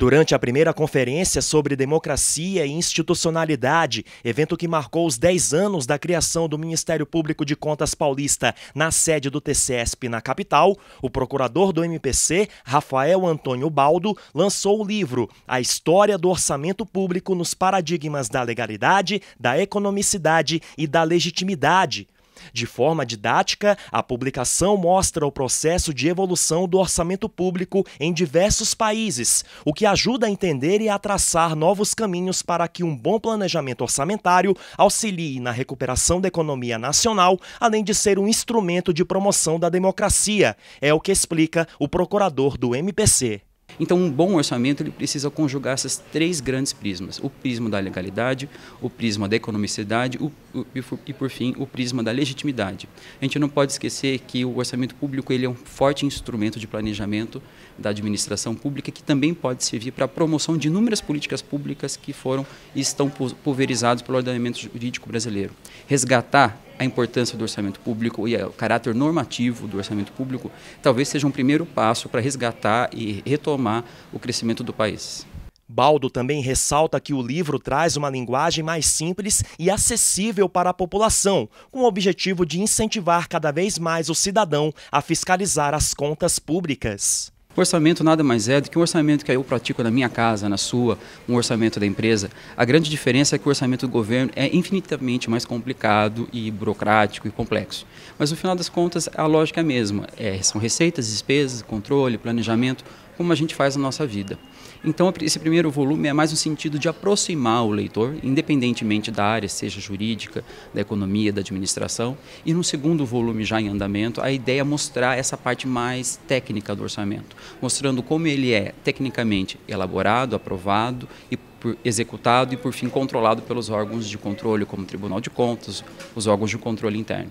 Durante a primeira conferência sobre democracia e institucionalidade, evento que marcou os 10 anos da criação do Ministério Público de Contas Paulista na sede do TCESP na capital, o procurador do MPC, Rafael Antônio Baldo, lançou o livro A História do Orçamento Público nos Paradigmas da Legalidade, da Economicidade e da Legitimidade. De forma didática, a publicação mostra o processo de evolução do orçamento público em diversos países, o que ajuda a entender e a traçar novos caminhos para que um bom planejamento orçamentário auxilie na recuperação da economia nacional, além de ser um instrumento de promoção da democracia. É o que explica o procurador do MPC. Então, um bom orçamento ele precisa conjugar essas três grandes prismas: o prisma da legalidade, o prisma da economicidade o, o, e, por fim, o prisma da legitimidade. A gente não pode esquecer que o orçamento público ele é um forte instrumento de planejamento da administração pública que também pode servir para a promoção de inúmeras políticas públicas que foram e estão pulverizadas pelo ordenamento jurídico brasileiro. Resgatar a importância do orçamento público e o caráter normativo do orçamento público talvez seja um primeiro passo para resgatar e retomar o crescimento do país. Baldo também ressalta que o livro traz uma linguagem mais simples e acessível para a população, com o objetivo de incentivar cada vez mais o cidadão a fiscalizar as contas públicas. O orçamento nada mais é do que um orçamento que eu pratico na minha casa, na sua, um orçamento da empresa. A grande diferença é que o orçamento do governo é infinitamente mais complicado e burocrático e complexo. Mas no final das contas, a lógica é a mesma. É, são receitas, despesas, controle, planejamento, como a gente faz na nossa vida. Então, esse primeiro volume é mais no sentido de aproximar o leitor, independentemente da área, seja jurídica, da economia, da administração. E no segundo volume, já em andamento, a ideia é mostrar essa parte mais técnica do orçamento, mostrando como ele é tecnicamente elaborado, aprovado e executado e, por fim, controlado pelos órgãos de controle, como o Tribunal de Contas, os órgãos de controle interno.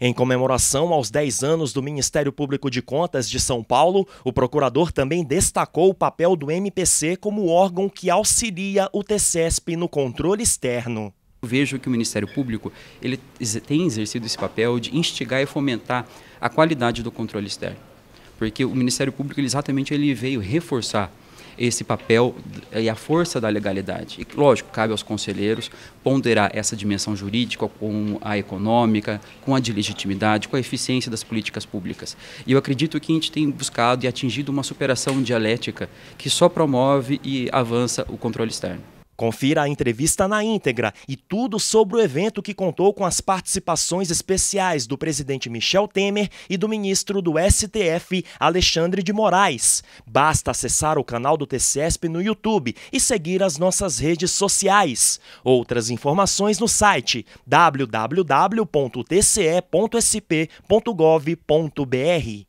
Em comemoração aos 10 anos do Ministério Público de Contas de São Paulo, o procurador também destacou o papel do MPC como órgão que auxilia o TCESP no controle externo. Eu vejo que o Ministério Público ele tem exercido esse papel de instigar e fomentar a qualidade do controle externo, porque o Ministério Público ele exatamente ele veio reforçar esse papel e a força da legalidade. E, lógico, cabe aos conselheiros ponderar essa dimensão jurídica com a econômica, com a de legitimidade, com a eficiência das políticas públicas. E eu acredito que a gente tem buscado e atingido uma superação dialética que só promove e avança o controle externo. Confira a entrevista na íntegra e tudo sobre o evento que contou com as participações especiais do presidente Michel Temer e do ministro do STF, Alexandre de Moraes. Basta acessar o canal do TCESP no YouTube e seguir as nossas redes sociais. Outras informações no site www.tce.sp.gov.br.